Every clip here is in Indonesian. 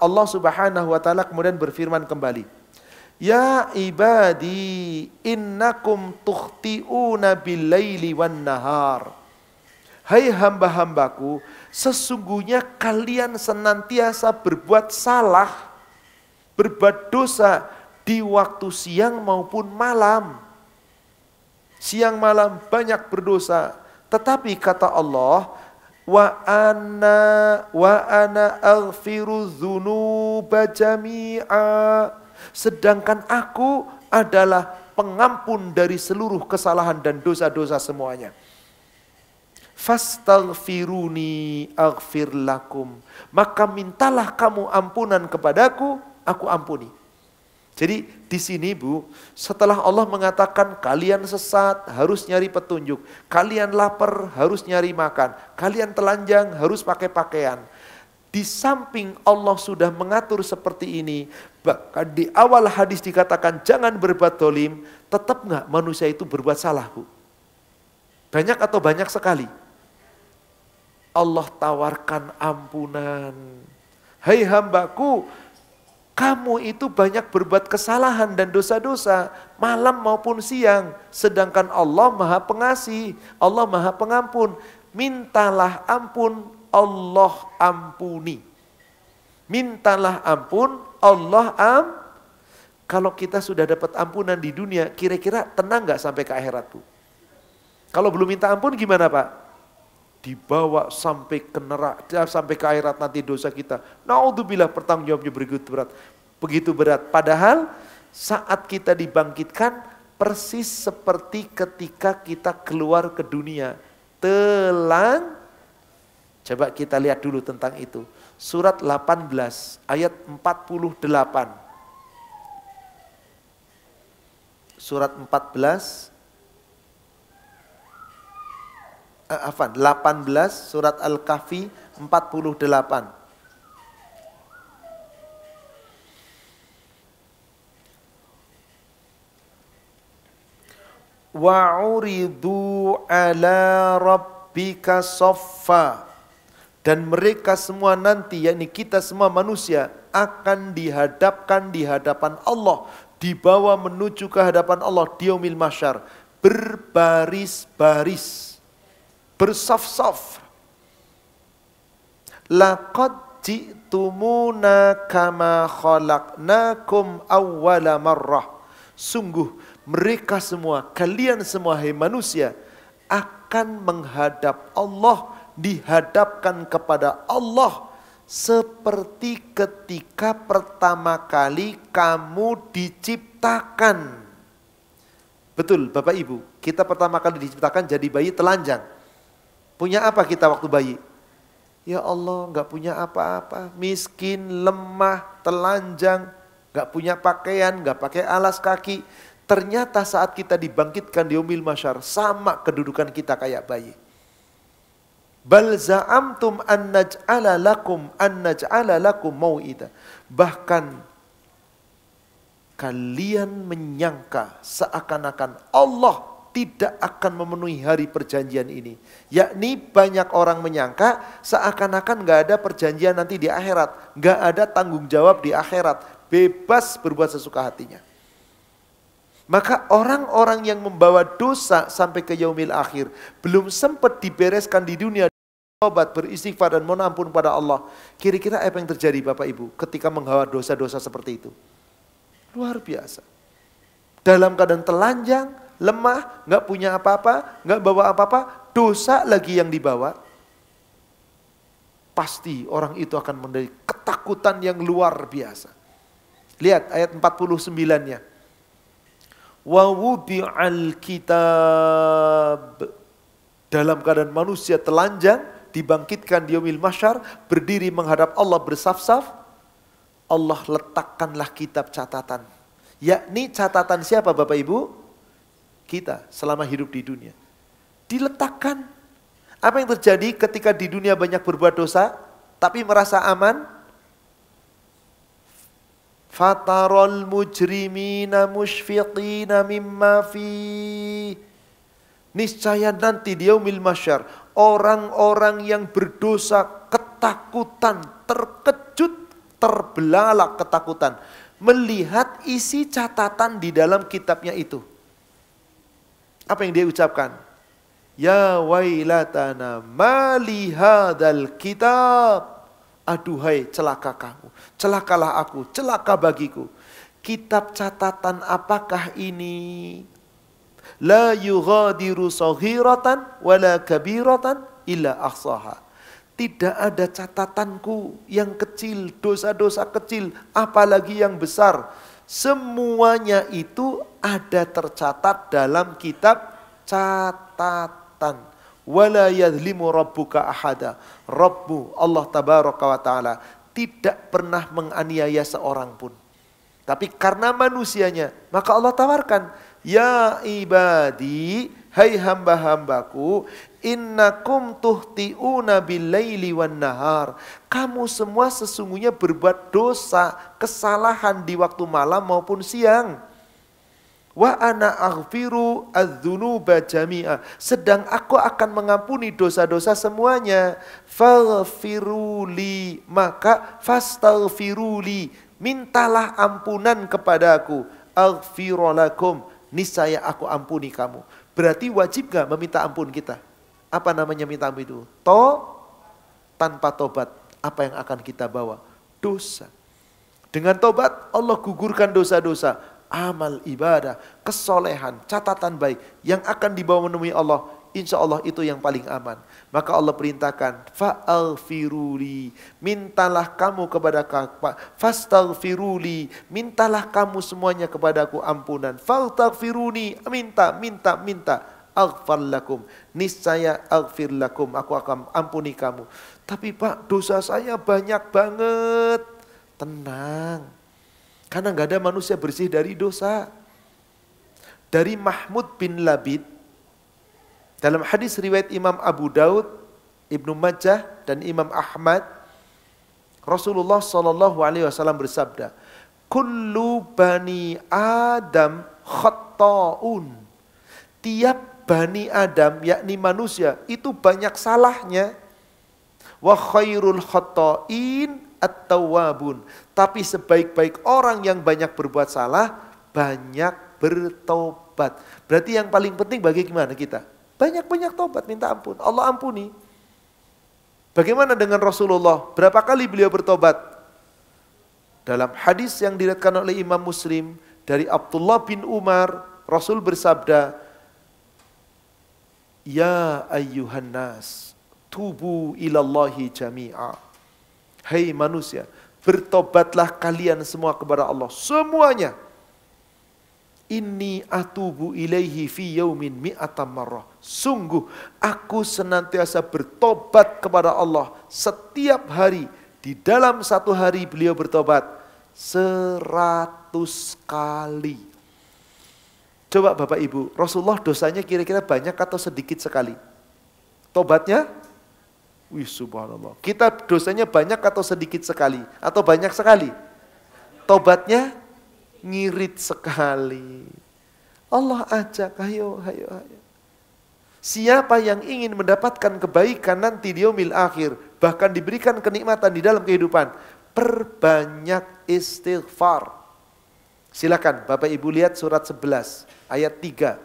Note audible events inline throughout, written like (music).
Allah Subhanahu wa taala kemudian berfirman kembali. Ya ibadi innakum tukhti'una bil-laili wan-nahar. Hai hamba-hambaku, sesungguhnya kalian senantiasa berbuat salah, berbuat dosa di waktu siang maupun malam. Siang malam banyak berdosa, tetapi kata Allah, wa ana wa ana aghfiru dzunuba jami'a sedangkan aku adalah pengampun dari seluruh kesalahan dan dosa-dosa semuanya fastaghfiruni aghfir lakum maka mintalah kamu ampunan kepadaku aku ampuni jadi di sini Bu, setelah Allah mengatakan kalian sesat harus nyari petunjuk, kalian lapar harus nyari makan, kalian telanjang harus pakai pakaian. Di samping Allah sudah mengatur seperti ini, bahkan di awal hadis dikatakan jangan berbuat dolim, tetap nggak manusia itu berbuat salah Bu? Banyak atau banyak sekali? Allah tawarkan ampunan. Hai hey, hambaku, kamu itu banyak berbuat kesalahan dan dosa-dosa malam maupun siang sedangkan Allah Maha Pengasih, Allah Maha Pengampun. Mintalah ampun, Allah ampuni. Mintalah ampun, Allah am. Kalau kita sudah dapat ampunan di dunia, kira-kira tenang nggak sampai ke akhirat tuh? Kalau belum minta ampun gimana Pak? dibawa sampai ke neraka, sampai ke akhirat nanti dosa kita. Naudzubillah pertanggung jawabnya begitu berat. Begitu berat. Padahal saat kita dibangkitkan persis seperti ketika kita keluar ke dunia. Telang. Coba kita lihat dulu tentang itu. Surat 18 ayat 48. Surat 14 Eh, afan 18 surat Al-Kahfi 48. Wa'uridu ala rabbika soffa. Dan mereka semua nanti, yakni kita semua manusia, akan dihadapkan di hadapan Allah. Dibawa menuju ke hadapan Allah, diomil masyar. Berbaris-baris bersaf-saf. Laqad ji'tumuna kama khalaqnakum awwala marrah. Sungguh mereka semua, kalian semua hai manusia, akan menghadap Allah, dihadapkan kepada Allah seperti ketika pertama kali kamu diciptakan. Betul Bapak Ibu, kita pertama kali diciptakan jadi bayi telanjang. Punya apa kita waktu bayi? Ya Allah, nggak punya apa-apa, miskin, lemah, telanjang, nggak punya pakaian, nggak pakai alas kaki. Ternyata saat kita dibangkitkan di umil masyar, sama kedudukan kita kayak bayi. Bal za'amtum an naj'ala lakum an naj'ala lakum mau'ida. Bahkan kalian menyangka seakan-akan Allah tidak akan memenuhi hari perjanjian ini. Yakni banyak orang menyangka seakan-akan nggak ada perjanjian nanti di akhirat, nggak ada tanggung jawab di akhirat, bebas berbuat sesuka hatinya. Maka orang-orang yang membawa dosa sampai ke yaumil akhir belum sempat dibereskan di dunia obat beristighfar dan mohon ampun pada Allah. Kira-kira apa yang terjadi Bapak Ibu ketika menghawa dosa-dosa seperti itu? Luar biasa. Dalam keadaan telanjang, lemah, nggak punya apa-apa, nggak bawa apa-apa, dosa lagi yang dibawa, pasti orang itu akan menjadi ketakutan yang luar biasa. Lihat ayat 49-nya. Wa wudi'al kitab. Dalam keadaan manusia telanjang, dibangkitkan di yaumil masyar, berdiri menghadap Allah bersaf-saf, Allah letakkanlah kitab catatan. Yakni catatan siapa Bapak Ibu? kita selama hidup di dunia. Diletakkan. Apa yang terjadi ketika di dunia banyak berbuat dosa, tapi merasa aman? Fatarol mujrimina mushfiqina mimma fi. Niscaya nanti dia umil masyar, orang-orang yang berdosa ketakutan, terkejut, terbelalak ketakutan. Melihat isi catatan di dalam kitabnya itu apa yang dia ucapkan? Ya wailatana mali hadzal kitab. Aduhai celaka kamu. Celakalah aku, celaka bagiku. Kitab catatan apakah ini? La yughadiru saghiratan wala kabiratan illa ahsaha. Tidak ada catatanku yang kecil, dosa-dosa kecil, apalagi yang besar. Semuanya itu ada tercatat dalam kitab catatan. Wala yadhlimu rabbuka ahada. Rabbu Allah tabaraka wa ta'ala tidak pernah menganiaya seorang pun. Tapi karena manusianya, maka Allah tawarkan, Ya ibadi, hai hamba-hambaku, innakum tuhti'una billayli wan nahar. Kamu semua sesungguhnya berbuat dosa, kesalahan di waktu malam maupun siang. Wa ana aghfiru adzunuba jami'a. Sedang aku akan mengampuni dosa-dosa semuanya. Faghfiruli. Maka fastaghfiruli. Mintalah ampunan kepadaku. Aghfirolakum. Niscaya aku ampuni kamu. Berarti wajib gak meminta ampun kita? Apa namanya minta ampun itu? To tanpa tobat. Apa yang akan kita bawa? Dosa. Dengan tobat Allah gugurkan dosa-dosa amal ibadah, kesolehan, catatan baik yang akan dibawa menemui Allah, insya Allah itu yang paling aman. Maka Allah perintahkan, faal firuli, mintalah kamu kepada kami, firuli, mintalah kamu semuanya kepadaku ampunan, firuni, minta, minta, minta, aghfar lakum, niscaya aghfir lakum, aku akan ampuni kamu. Tapi pak, dosa saya banyak banget. Tenang, karena nggak ada manusia bersih dari dosa. Dari Mahmud bin Labid, dalam hadis riwayat Imam Abu Daud, Ibnu Majah dan Imam Ahmad, Rasulullah Shallallahu Alaihi Wasallam bersabda, "Kullu bani Adam khattaun." Tiap bani Adam, yakni manusia, itu banyak salahnya. Wa khairul khatta'in at tawabun Tapi sebaik-baik orang yang banyak berbuat salah, banyak bertobat. Berarti yang paling penting bagaimana kita? Banyak-banyak tobat, minta ampun. Allah ampuni. Bagaimana dengan Rasulullah? Berapa kali beliau bertobat? Dalam hadis yang diriatkan oleh Imam Muslim dari Abdullah bin Umar, Rasul bersabda, Ya ayyuhan nas, tubu ilallahi jami'a. Hai hey manusia, bertobatlah kalian semua kepada Allah. Semuanya. Ini atubu ilaihi fi yaumin mi'atam marrah. Sungguh aku senantiasa bertobat kepada Allah setiap hari. Di dalam satu hari beliau bertobat seratus kali. Coba Bapak Ibu, Rasulullah dosanya kira-kira banyak atau sedikit sekali? Tobatnya Wih subhanallah. Kita dosanya banyak atau sedikit sekali? Atau banyak sekali? Tobatnya ngirit sekali. Allah ajak, ayo, ayo, ayo. Siapa yang ingin mendapatkan kebaikan nanti di umil akhir, bahkan diberikan kenikmatan di dalam kehidupan, perbanyak istighfar. Silakan Bapak Ibu lihat surat 11 ayat 3.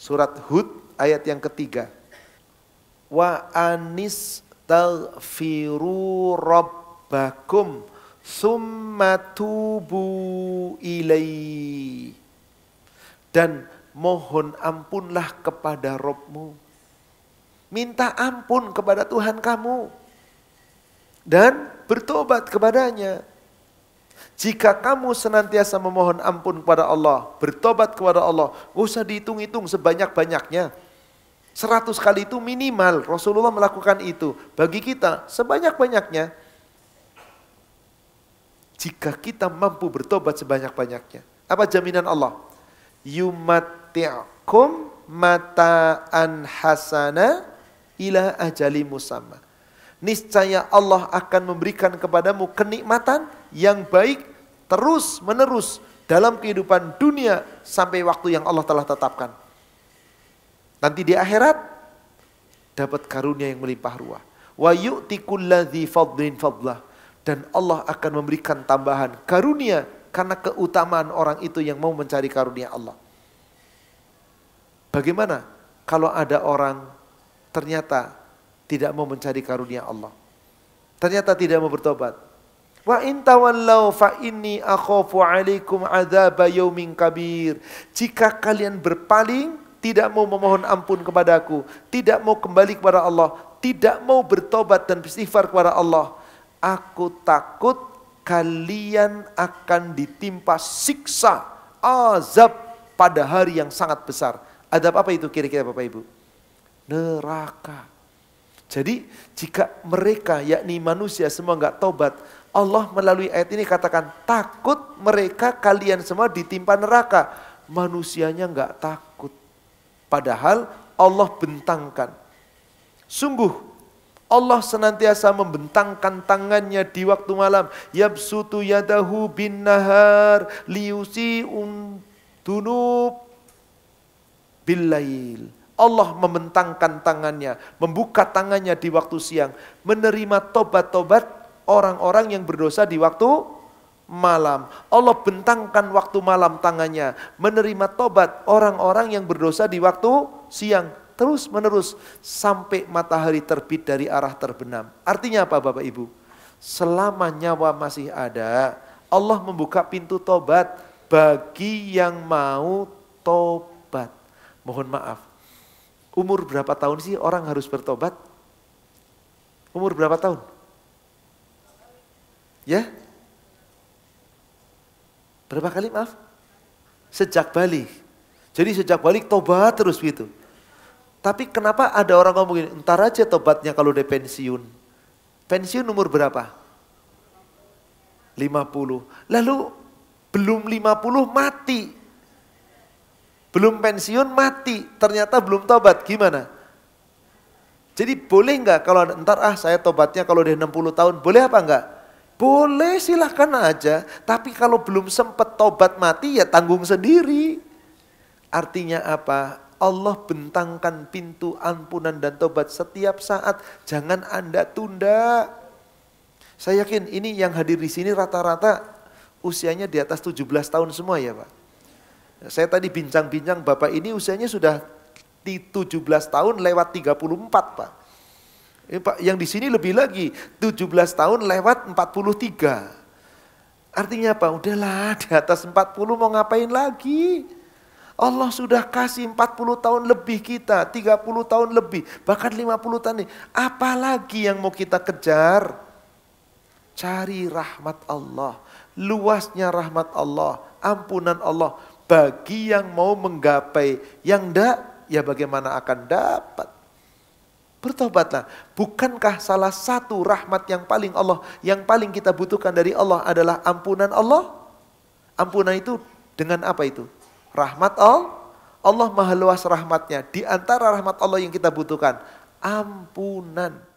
Surat Hud ayat yang ketiga wa anis taghfiru rabbakum summa tubu ilai dan mohon ampunlah kepada Robmu. Minta ampun kepada Tuhan kamu. Dan bertobat kepadanya. Jika kamu senantiasa memohon ampun kepada Allah, bertobat kepada Allah, usah dihitung-hitung sebanyak-banyaknya. Seratus kali itu minimal Rasulullah melakukan itu. Bagi kita sebanyak-banyaknya. Jika kita mampu bertobat sebanyak-banyaknya. Apa jaminan Allah? Yumati'kum mata'an hasana ila ajali musamma. Niscaya Allah akan memberikan kepadamu kenikmatan yang baik terus menerus dalam kehidupan dunia sampai waktu yang Allah telah tetapkan. Nanti di akhirat dapat karunia yang melimpah ruah. Wa fadlin fadlah dan Allah akan memberikan tambahan karunia karena keutamaan orang itu yang mau mencari karunia Allah. Bagaimana kalau ada orang ternyata tidak mau mencari karunia Allah? Ternyata tidak mau bertobat. Wa in tawallau fa inni akhafu alaikum adzaba yaumin kabir. Jika kalian berpaling, tidak mau memohon ampun kepadaku, tidak mau kembali kepada Allah, tidak mau bertobat dan beristighfar kepada Allah, aku takut kalian akan ditimpa siksa azab pada hari yang sangat besar. Adab apa itu kira-kira Bapak Ibu? Neraka. Jadi jika mereka yakni manusia semua nggak tobat, Allah melalui ayat ini katakan takut mereka kalian semua ditimpa neraka. Manusianya nggak takut Padahal Allah bentangkan. Sungguh Allah senantiasa membentangkan tangannya di waktu malam. Yabsutu yadahu bin nahar liusi untunub billail. Allah membentangkan tangannya, membuka tangannya di waktu siang, menerima tobat-tobat orang-orang yang berdosa di waktu malam. Allah bentangkan waktu malam tangannya, menerima tobat orang-orang yang berdosa di waktu siang. Terus menerus sampai matahari terbit dari arah terbenam. Artinya apa Bapak Ibu? Selama nyawa masih ada, Allah membuka pintu tobat bagi yang mau tobat. Mohon maaf, umur berapa tahun sih orang harus bertobat? Umur berapa tahun? Ya, Berapa kali maaf? Sejak balik. Jadi sejak balik tobat terus gitu. Tapi kenapa ada orang ngomong gini, entar aja tobatnya kalau udah pensiun. Pensiun umur berapa? 50. Lalu belum 50 mati. Belum pensiun mati, ternyata belum tobat. Gimana? Jadi boleh nggak kalau entar ah saya tobatnya kalau udah 60 tahun, boleh apa enggak? Boleh silahkan aja, tapi kalau belum sempat tobat mati ya tanggung sendiri. Artinya apa? Allah bentangkan pintu ampunan dan tobat setiap saat. Jangan Anda tunda. Saya yakin ini yang hadir di sini rata-rata usianya di atas 17 tahun semua ya Pak. Saya tadi bincang-bincang Bapak ini usianya sudah di 17 tahun lewat 34 Pak. Eh, Pak, yang di sini lebih lagi, 17 tahun lewat 43. Artinya apa? Udahlah (laughs) di atas 40 mau ngapain lagi? Allah sudah kasih 40 tahun lebih kita, 30 tahun lebih, bahkan 50 tahun ini. Apalagi yang mau kita kejar? Cari rahmat Allah, luasnya rahmat Allah, ampunan Allah. Bagi yang mau menggapai, yang enggak, ya bagaimana akan dapat bertobatlah. Bukankah salah satu rahmat yang paling Allah, yang paling kita butuhkan dari Allah adalah ampunan Allah? Ampunan itu dengan apa itu? Rahmat Allah. Allah maha luas rahmatnya. Di antara rahmat Allah yang kita butuhkan, ampunan.